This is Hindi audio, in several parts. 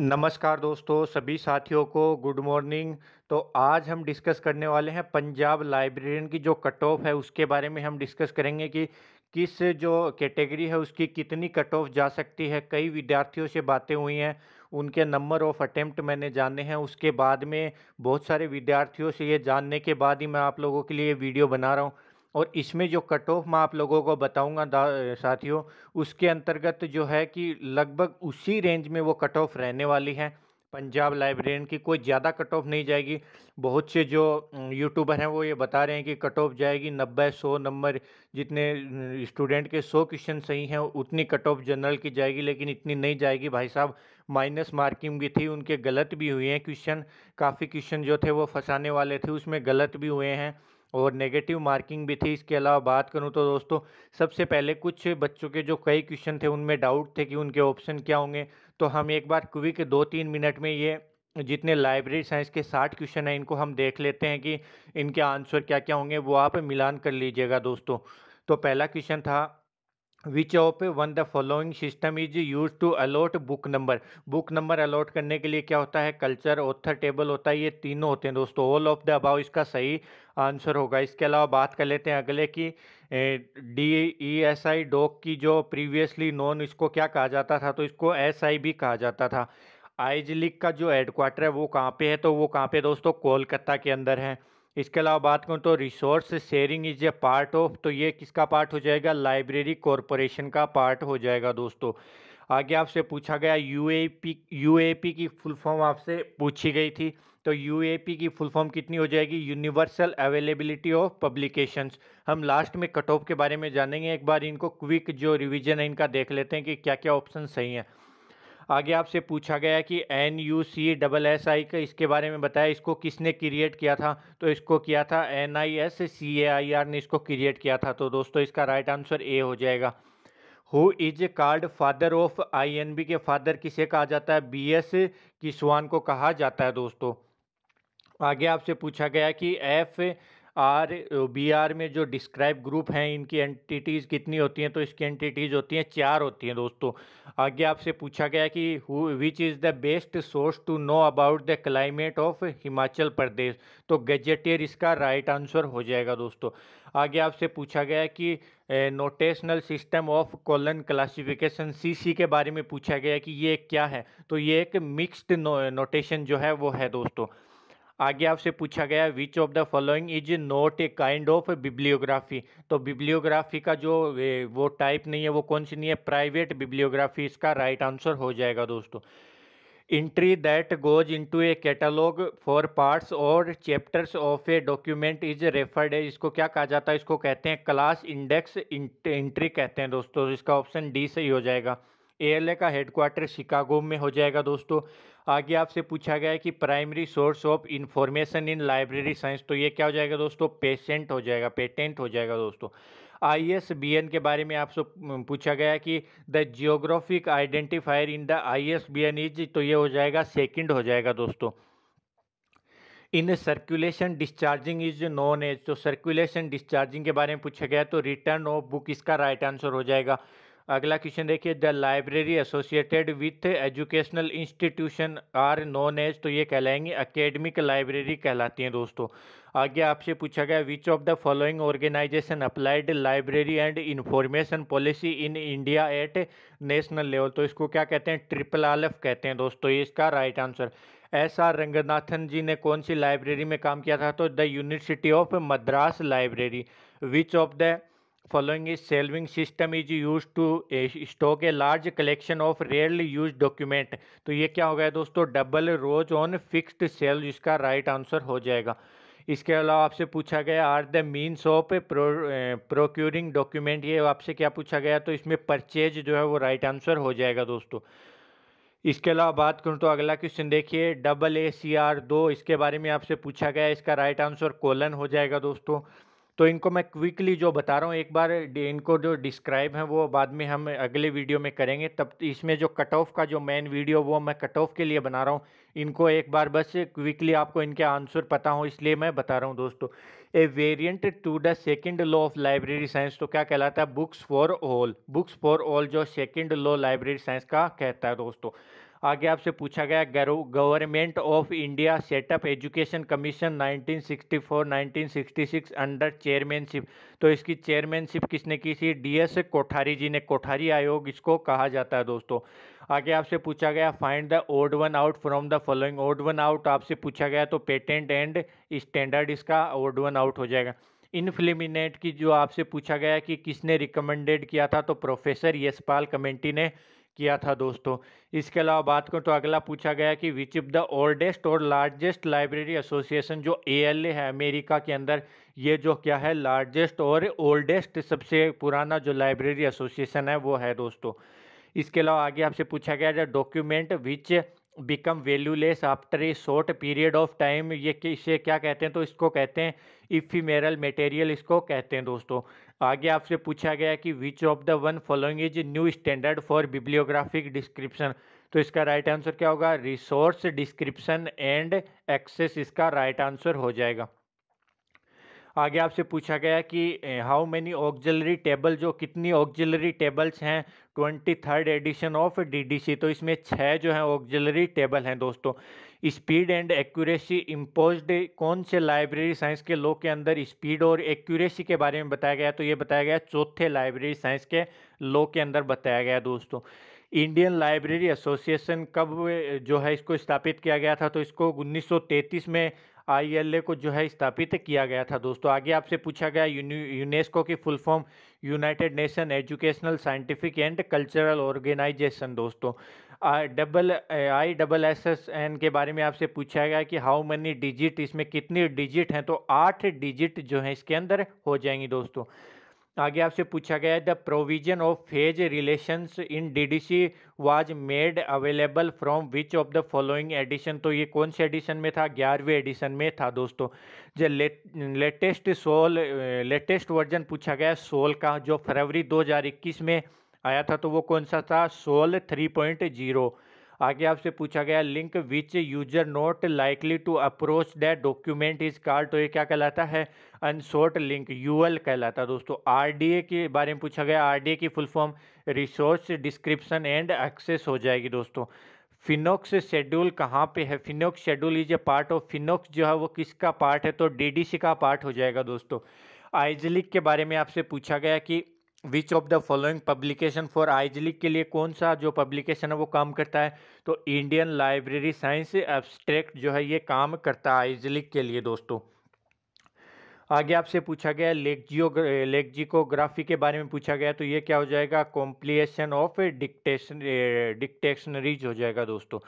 नमस्कार दोस्तों सभी साथियों को गुड मॉर्निंग तो आज हम डिस्कस करने वाले हैं पंजाब लाइब्रेरियन की जो कट ऑफ है उसके बारे में हम डिस्कस करेंगे कि किस जो कैटेगरी है उसकी कितनी कट ऑफ जा सकती है कई विद्यार्थियों से बातें हुई हैं उनके नंबर ऑफ अटेम्प्ट मैंने जाने हैं उसके बाद में बहुत सारे विद्यार्थियों से ये जानने के बाद ही मैं आप लोगों के लिए वीडियो बना रहा हूँ और इसमें जो कट ऑफ मैं आप लोगों को बताऊंगा साथियों उसके अंतर्गत जो है कि लगभग उसी रेंज में वो कट ऑफ रहने वाली है पंजाब लाइब्रेरियन की कोई ज़्यादा कट ऑफ नहीं जाएगी बहुत से जो यूट्यूबर हैं वो ये बता रहे हैं कि कट ऑफ जाएगी नब्बे सौ नंबर जितने स्टूडेंट के सौ क्वेश्चन सही हैं उतनी कट ऑफ जनरल की जाएगी लेकिन इतनी नहीं जाएगी भाई साहब माइनस मार्किंग भी थी उनके गलत भी हुए हैं क्वेश्चन काफ़ी क्वेश्चन जो थे वो फंसाने वाले थे उसमें गलत भी हुए हैं और नेगेटिव मार्किंग भी थी इसके अलावा बात करूं तो दोस्तों सबसे पहले कुछ बच्चों के जो कई क्वेश्चन थे उनमें डाउट थे कि उनके ऑप्शन क्या होंगे तो हम एक बार क्विक दो तीन मिनट में ये जितने लाइब्रेरी साइंस के साठ क्वेश्चन हैं इनको हम देख लेते हैं कि इनके आंसर क्या क्या होंगे वो आप मिलान कर लीजिएगा दोस्तों तो पहला क्वेश्चन था which of one the following system is use to allot book number book number allot करने के लिए क्या होता है कल्चर ऑथर टेबल होता है ये तीनों होते हैं दोस्तों ऑल ऑफ द अबाउ इसका सही आंसर होगा इसके अलावा बात कर लेते हैं अगले की D E S I doc की जो प्रीवियसली नॉन इसको क्या कहा जाता था तो इसको एस आई भी कहा जाता था आइजलिक का जो हेडक्वार्टर है वो कहाँ पे है तो वो कहाँ पे दोस्तों कोलकाता के अंदर है इसके अलावा बात करूँ तो resource sharing is a part of तो ये किसका पार्ट हो जाएगा लाइब्रेरी कॉरपोरेशन का पार्ट हो जाएगा दोस्तों आगे आपसे पूछा गया ए पी की फुल फॉर्म आपसे पूछी गई थी तो पी की फुल फॉर्म कितनी हो जाएगी यूनिवर्सल अवेलेबिलिटी ऑफ पब्लिकेशंस हम लास्ट में कट ऑफ के बारे में जानेंगे एक बार इनको क्विक जो रिवीजन है इनका देख लेते हैं कि क्या क्या ऑप्शन सही हैं आगे आपसे पूछा गया कि N U C double S I का इसके बारे में बताया इसको किसने क्रिएट किया था तो इसको किया था N I S C A I R ने इसको क्रिएट किया था तो दोस्तों इसका राइट आंसर ए हो जाएगा who is called father of I N B के फादर किसे कहा जाता है बी एस किसवान को कहा जाता है दोस्तों आगे आपसे पूछा गया कि एफ आर बी आर में जो डिस्क्राइब ग्रुप हैं इनकी एंटिटीज़ कितनी होती हैं तो इसकी एंटिटीज़ होती हैं चार होती हैं दोस्तों आगे आपसे पूछा गया कि which is the best source to know about the climate of Himachal Pradesh तो गजेटियर इसका राइट आंसर हो जाएगा दोस्तों आगे आपसे पूछा गया कि notational system of colon classification CC के बारे में पूछा गया कि ये क्या है तो ये एक मिक्स्ड नोटेशन जो है वो है दोस्तों आगे आपसे पूछा गया which of the following is not a kind of bibliography तो बिब्लियोग्राफी का जो वो टाइप नहीं है वो कौन सी नहीं है प्राइवेट बिब्लियोग्राफी इसका राइट right आंसर हो जाएगा दोस्तों entry that goes into a catalog for parts और chapters of a document is referred है इसको क्या कहा जाता है इसको कहते हैं क्लास इंडेक्स इंट्री कहते हैं दोस्तों तो इसका ऑप्शन डी सही हो जाएगा एएलए का हेडक्वार्टर शिकागो में हो जाएगा दोस्तों आगे आपसे पूछा गया है कि primary source of information in library science तो ये क्या हो जाएगा दोस्तों पेशेंट हो जाएगा पेटेंट हो जाएगा दोस्तों आईएसबीएन के बारे में आपसे पूछा गया कि the geographic identifier in the N is तो ये हो जाएगा सेकेंड हो जाएगा दोस्तों in circulation discharging is known as तो सर्कुलेशन डिस्चार्जिंग के बारे में पूछा गया तो रिटर्न ऑफ बुक इसका राइट आंसर हो जाएगा अगला क्वेश्चन देखिए the library associated with educational institution are known as तो ये कहलाएंगे अकेडमिक लाइब्रेरी कहलाती हैं दोस्तों आगे आपसे पूछा गया which of the following organization applied library and information policy in India at national level तो इसको क्या कहते हैं ट्रिपल आलफ कहते हैं दोस्तों ये इसका right answer S R Ranganathan ji ने कौन सी लाइब्रेरी में काम किया था तो the university of Madras library which of the following is system is use to stock a large collection of of use document तो ये क्या हो गया दोस्तों double rows on on cell इसका राइट right आंसर हो जाएगा इसके अलावा आपसे पूछा गया are the means of procuring document ये आपसे क्या पूछा गया तो इसमें परचेज जो है वो राइट right आंसर हो जाएगा दोस्तों इसके अलावा बात करूँ तो अगला क्वेश्चन देखिए डबल ए सी आर दो इसके बारे में आपसे पूछा गया इसका राइट right आंसर कोलन हो जाएगा दोस्तों तो इनको मैं क्विकली जो बता रहा हूँ एक बार इनको जो डिस्क्राइब है वो बाद में हम अगले वीडियो में करेंगे तब इसमें जो कट ऑफ का जो मेन वीडियो वो मैं कट ऑफ के लिए बना रहा हूँ इनको एक बार बस क्विकली आपको इनके आंसर पता हो इसलिए मैं बता रहा हूँ दोस्तों a variant to the second law of library science तो क्या कहलाता है books for all books for all जो सेकेंड लॉ लाइब्रेरी साइंस का कहता है दोस्तों आगे आपसे पूछा गया government of India set up education commission 1964 1966 under chairmanship तो इसकी चेयरमैनशिप किसने की थी डीएस कोठारी जी ने कोठारी आयोग इसको कहा जाता है दोस्तों आगे आपसे पूछा गया find the odd one out from the following odd one out आपसे पूछा गया तो पेटेंट एंड स्टैंडर्ड इसका ओड वन आउट हो जाएगा इनफ्लिमिनेट की जो आपसे पूछा गया कि किसने रिकमेंडेड किया था तो प्रोफेसर यशपाल कमेंटी ने किया था दोस्तों इसके अलावा बात करूँ तो अगला पूछा गया कि विच इफ़ द ओल्डेस्ट और लार्जेस्ट लाइब्रेरी एसोसिएशन जो ए है अमेरिका के अंदर ये जो क्या है लार्जेस्ट और ओल्डेस्ट सबसे पुराना जो लाइब्रेरी एसोसिएशन है वो है दोस्तों इसके अलावा आगे आपसे पूछा गया the document which become valueless after a short period of time ये इसे क्या कहते हैं तो इसको कहते हैं इफीमेरल मटेरियल इसको कहते हैं दोस्तों आगे आपसे पूछा गया कि which of the one following is new standard for bibliographic description तो इसका राइट आंसर क्या होगा रिसोर्स डिस्क्रिप्शन एंड एक्सेस इसका राइट आंसर हो जाएगा आगे आपसे पूछा गया कि हाउ मेनी ऑक्जलरी टेबल जो कितनी ऑक्जलरी टेबल्स हैं twenty third edition of DDC तो इसमें छः जो है ऑक्जलरी टेबल हैं दोस्तों स्पीड एंड एक्यूरेसी इम्पोज्ड कौन से लाइब्रेरी साइंस के लॉ के अंदर स्पीड और एक्यूरेसी के बारे में बताया गया तो ये बताया गया चौथे लाइब्रेरी साइंस के लॉ के अंदर बताया गया दोस्तों इंडियन लाइब्रेरी एसोसिएशन कब जो है इसको स्थापित किया गया था तो इसको 1933 में आईएलए को जो है स्थापित किया गया था दोस्तों आगे आपसे पूछा गया यूनेस्को की full form United Nation Educational Scientific and Cultural Organization दोस्तों double I double S S N के बारे में आपसे पूछा गया कि हाउ मेनी डिजिट इसमें कितनी डिजिट हैं तो आठ डिजिट जो है इसके अंदर हो जाएंगी दोस्तों आगे आपसे पूछा गया the provision of phase relations in DDC was made available from which of the following edition तो ये कौन से एडिशन में था ग्यारहवें एडिशन में था दोस्तों जो लेटेस्ट सोल लेटेस्ट वर्जन पूछा गया सोल का जो फरवरी 2021 में आया था तो वो कौन सा था सोल 3.0 आगे आपसे पूछा गया link which user not likely to approach that document is called तो ये क्या कहलाता है अनशॉर्ट लिंक यूएल कहलाता है दोस्तों आरडीए के बारे में पूछा गया आरडीए की full form resource description and access हो जाएगी दोस्तों फिनोक्स शेड्यूल कहाँ पे है phoenix schedule is a part of phoenix जो है वो किसका पार्ट है तो सी का पार्ट हो जाएगा दोस्तों आइजलिक के बारे में आपसे पूछा गया कि which of the following publication for आइजलिक के लिए कौन सा जो पब्लिकेशन है वो काम करता है तो इंडियन लाइब्रेरी साइंस एब्स्ट्रैक्ट जो है ये काम करता है आइजलिक के लिए दोस्तों आगे आपसे पूछा गया लेक लेक्जिकोग्राफी के बारे में पूछा गया तो ये क्या हो जाएगा कॉम्प्लिएशन ऑफ डिक्टेशन डिक्टेशनरीज हो जाएगा दोस्तों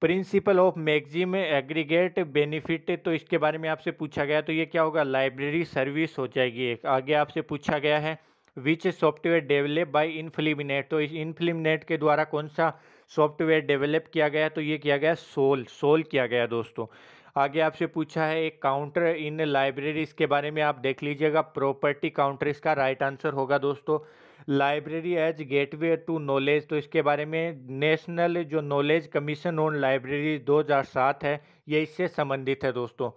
principle of maximum aggregate benefit तो इसके बारे में आपसे पूछा गया तो ये क्या होगा लाइब्रेरी सर्विस हो जाएगी एक आगे आपसे पूछा गया है which software develop by INFLIBNET तो इस इनफ्लिमिनेट के द्वारा कौन सा सॉफ्टवेयर डेवलप किया गया तो ये किया गया सोल सोल किया गया दोस्तों आगे आपसे पूछा है एक काउंटर इन लाइब्रेरीज के बारे में आप देख लीजिएगा प्रॉपर्टी काउंटर इसका राइट आंसर होगा दोस्तों library as gateway to knowledge तो इसके बारे में नेशनल जो नॉलेज कमीशन ऑन लाइब्रेरी 2007 है ये इससे संबंधित है दोस्तों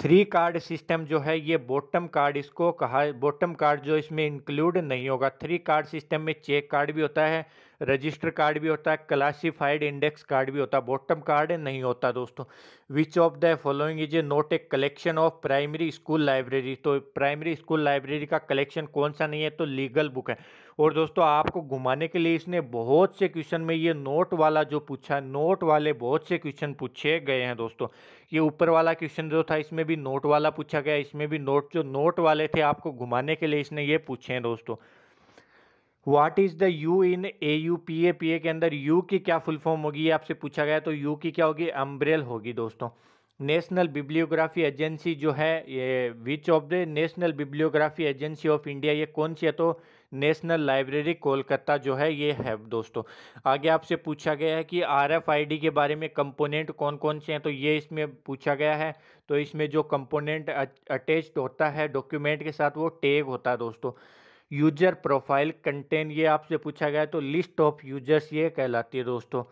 थ्री कार्ड सिस्टम जो है ये बॉटम कार्ड इसको कहा बॉटम कार्ड जो इसमें इंक्लूड नहीं होगा थ्री कार्ड सिस्टम में चेक कार्ड भी होता है रजिस्टर कार्ड भी होता है क्लासिफाइड इंडेक्स कार्ड भी होता है बॉटम कार्ड नहीं होता दोस्तों which of the following is a not a collection of primary school library तो प्राइमरी स्कूल लाइब्रेरी का कलेक्शन कौन सा नहीं है तो लीगल बुक है और दोस्तों आपको घुमाने के लिए इसने बहुत से क्वेश्चन में ये नोट वाला जो पूछा नोट वाले बहुत से क्वेश्चन पूछे गए हैं दोस्तों ये ऊपर वाला क्वेश्चन जो था इसमें भी नोट वाला पूछा गया इसमें भी नोट जो नोट वाले थे आपको घुमाने के लिए इसने ये पूछे हैं दोस्तों what is the U in A U P A P A के अंदर यू की क्या फुल फॉर्म होगी ये आपसे पूछा गया तो यू की क्या होगी अम्ब्रेल होगी दोस्तों नेशनल बिब्लियोग्राफी एजेंसी जो है ये which of the national bibliography agency of India ये कौन सी है तो नेशनल लाइब्रेरी कोलकाता जो है ये है दोस्तों आगे आपसे पूछा गया है कि आर डी के बारे में कंपोनेंट कौन कौन से हैं तो ये इसमें पूछा गया है तो इसमें जो कंपोनेंट अटैच्ड होता है डॉक्यूमेंट के साथ वो टैग होता है दोस्तों यूजर प्रोफाइल कंटेन ये आपसे पूछा गया है तो लिस्ट ऑफ यूजर्स ये कहलाती है दोस्तों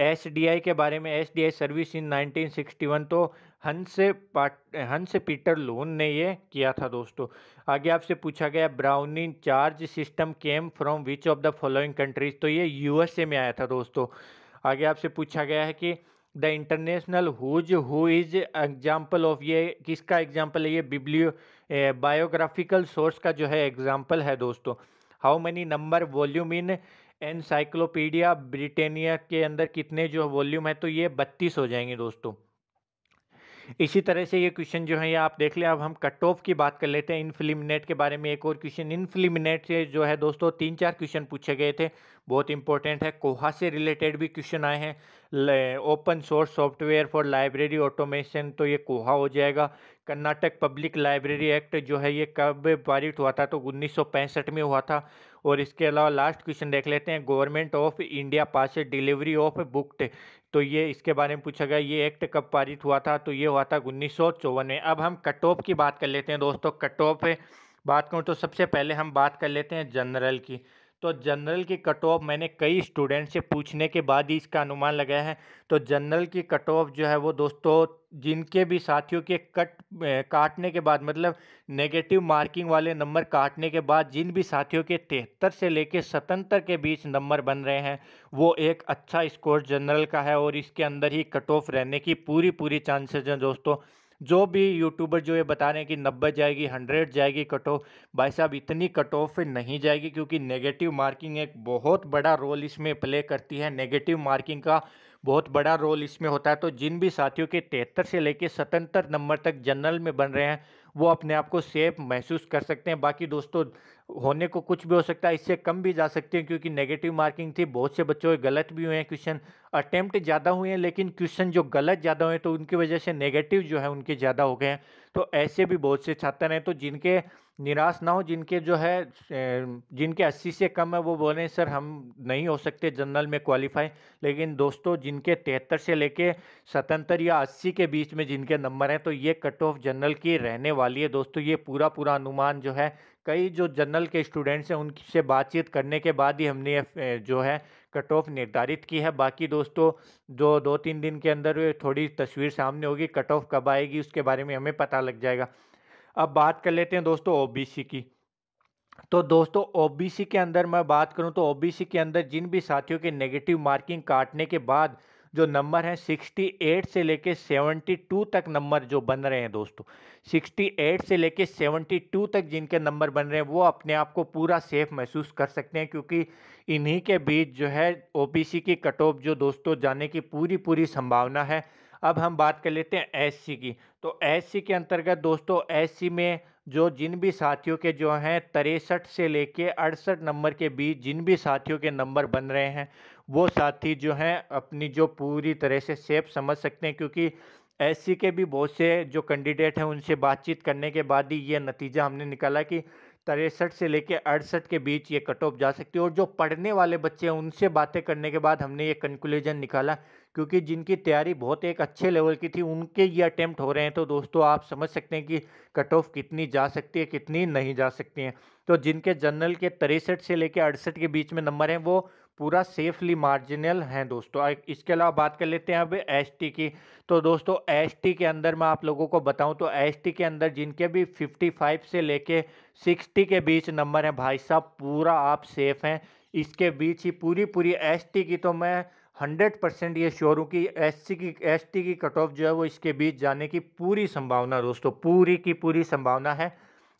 एस के बारे में एस सर्विस इन 1961 तो हंस पाट हंस पीटर लोन ने ये किया था दोस्तों आगे आपसे पूछा गया Browning charge system came from which of the following countries तो ये यूएसए में आया था दोस्तों आगे आपसे पूछा गया है कि the international who's who is example of ये किसका एग्जाम्पल है ये बिब्लियो बायोग्राफिकल सोर्स का जो है एग्जाम्पल है दोस्तों how many number volume in encyclopedia Britannica के अंदर कितने जो वॉल्यूम है तो ये बत्तीस हो जाएंगे दोस्तों इसी तरह से ये क्वेश्चन जो है ये आप देख लें अब हम कट ऑफ की बात कर लेते हैं इनफिलिमिनेट के बारे में एक और क्वेश्चन इनफिलिमिनेट से जो है दोस्तों तीन चार क्वेश्चन पूछे गए थे बहुत इंपॉर्टेंट है कोहा से रिलेटेड भी क्वेश्चन आए हैं open source software for library automation तो ये कोहा हो जाएगा कर्नाटक पब्लिक लाइब्रेरी एक्ट जो है ये कब पारित हुआ था तो उन्नीस में हुआ था और इसके अलावा लास्ट क्वेश्चन देख लेते हैं government of India pass delivery of books तो ये इसके बारे में पूछा गया ये एक्ट कब पारित हुआ था तो ये हुआ था उन्नीस में अब हम कट ऑफ की बात कर लेते हैं दोस्तों कट ऑफ बात करूँ तो सबसे पहले हम बात कर लेते हैं जनरल की तो जनरल की कट ऑफ मैंने कई स्टूडेंट से पूछने के बाद ही इसका अनुमान लगाया है तो जनरल की कट ऑफ जो है वो दोस्तों जिनके भी साथियों के कट काटने के बाद मतलब नेगेटिव मार्किंग वाले नंबर काटने के बाद जिन भी साथियों के तिहत्तर से लेकर सतहत्तर के बीच नंबर बन रहे हैं वो एक अच्छा स्कोर जनरल का है और इसके अंदर ही कट ऑफ रहने की पूरी पूरी चांसेज हैं दोस्तों जो भी यूट्यूबर जो ये बता रहे हैं कि नब्बे जाएगी हंड्रेड जाएगी कट ऑफ भाई साहब इतनी कट ऑफ नहीं जाएगी क्योंकि नेगेटिव मार्किंग एक बहुत बड़ा रोल इसमें प्ले करती है नेगेटिव मार्किंग का बहुत बड़ा रोल इसमें होता है तो जिन भी साथियों के तिहत्तर से लेकर सतहत्तर नंबर तक जनरल में बन रहे हैं वो अपने आप को सेफ महसूस कर सकते हैं बाकी दोस्तों होने को कुछ भी हो सकता है इससे कम भी जा सकती है क्योंकि नेगेटिव मार्किंग थी बहुत से बच्चों के गलत भी हुए हैं क्वेश्चन अटेम्प्ट ज़्यादा हुए हैं लेकिन क्वेश्चन जो गलत ज़्यादा हुए हैं तो उनकी वजह से नेगेटिव जो है उनके ज़्यादा हो गए हैं तो ऐसे भी बहुत से छात्र हैं तो जिनके निराश ना हो जिनके जो है जिनके अस्सी से कम है वो बोल रहे हैं सर हम नहीं हो सकते जनरल में क्वालिफाई लेकिन दोस्तों जिनके तिहत्तर से लेके सतहत्तर या अस्सी के बीच में जिनके नंबर हैं तो ये कट ऑफ जनरल की रहने वाली है दोस्तों ये पूरा पूरा अनुमान जो है कई जो जनरल के स्टूडेंट्स हैं उनसे बातचीत करने के बाद ही हमने जो है कट ऑफ निर्धारित की है बाकी दोस्तों जो दो तीन दिन के अंदर थोड़ी तस्वीर सामने होगी कट ऑफ कब आएगी उसके बारे में हमें पता लग जाएगा अब बात कर लेते हैं दोस्तों ओ की तो दोस्तों ओबीसी के अंदर मैं बात करूं तो ओबीसी के अंदर जिन भी साथियों के नेगेटिव मार्किंग काटने के बाद जो नंबर हैं 68 से लेके 72 तक नंबर जो बन रहे हैं दोस्तों 68 से लेके 72 तक जिनके नंबर बन रहे हैं वो अपने आप को पूरा सेफ महसूस कर सकते हैं क्योंकि इन्हीं के बीच जो है ओबीसी की कट ऑफ जो दोस्तों जाने की पूरी पूरी संभावना है अब हम बात कर लेते हैं एस की तो एस के अंतर्गत दोस्तों एस में जो जिन भी साथियों के जो हैं तिरसठ से लेके अड़सठ नंबर के बीच जिन भी साथियों के नंबर बन रहे हैं वो साथी जो हैं अपनी जो पूरी तरह से सेफ समझ सकते हैं क्योंकि एससी के भी बहुत से जो कैंडिडेट हैं उनसे बातचीत करने के बाद ही ये नतीजा हमने निकाला कि तिरसठ से लेकर अड़सठ के बीच ये कट ऑफ जा सकती है और जो पढ़ने वाले बच्चे हैं उनसे बातें करने के बाद हमने ये कंक्लूजन निकाला क्योंकि जिनकी तैयारी बहुत एक अच्छे लेवल की थी उनके ये अटैम्प्ट हो रहे हैं तो दोस्तों आप समझ सकते हैं कि कट ऑफ कितनी जा सकती है कितनी नहीं जा सकती है तो जिनके जनरल के तिरसठ से लेकर अड़सठ के बीच में नंबर हैं वो पूरा सेफली मार्जिनल हैं दोस्तों इसके अलावा बात कर लेते हैं अब एस की तो दोस्तों एस के अंदर मैं आप लोगों को बताऊं तो एस के अंदर जिनके भी 55 से लेके 60 के बीच नंबर हैं भाई साहब पूरा आप सेफ हैं इसके बीच ही पूरी पूरी एस की तो मैं हंड्रेड परसेंट ये श्योर हूँ कि एस की एस की कट ऑफ जो है वो इसके बीच जाने की पूरी संभावना दोस्तों पूरी की पूरी संभावना है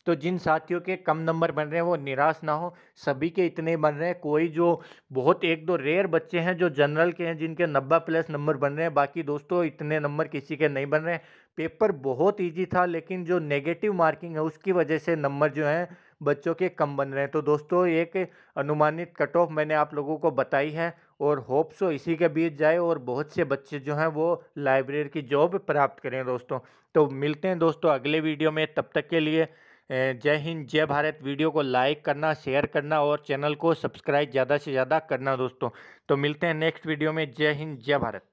तो जिन साथियों के कम नंबर बन रहे हैं वो निराश ना हो सभी के इतने बन रहे हैं कोई जो बहुत एक दो रेयर बच्चे हैं जो जनरल के हैं जिनके नब्बे प्लस नंबर बन रहे हैं बाकी दोस्तों इतने नंबर किसी के नहीं बन रहे हैं पेपर बहुत ईजी था लेकिन जो नेगेटिव मार्किंग है उसकी वजह से नंबर जो हैं बच्चों के कम बन रहे हैं तो दोस्तों एक अनुमानित कट ऑफ मैंने आप लोगों को बताई है और होप सो इसी के बीच जाए और बहुत से बच्चे जो हैं वो लाइब्रेरी की जॉब प्राप्त करें दोस्तों तो मिलते हैं दोस्तों अगले वीडियो में तब तक के लिए जय हिंद जय भारत वीडियो को लाइक करना शेयर करना और चैनल को सब्सक्राइब ज़्यादा से ज़्यादा करना दोस्तों तो मिलते हैं नेक्स्ट वीडियो में जय हिंद जय भारत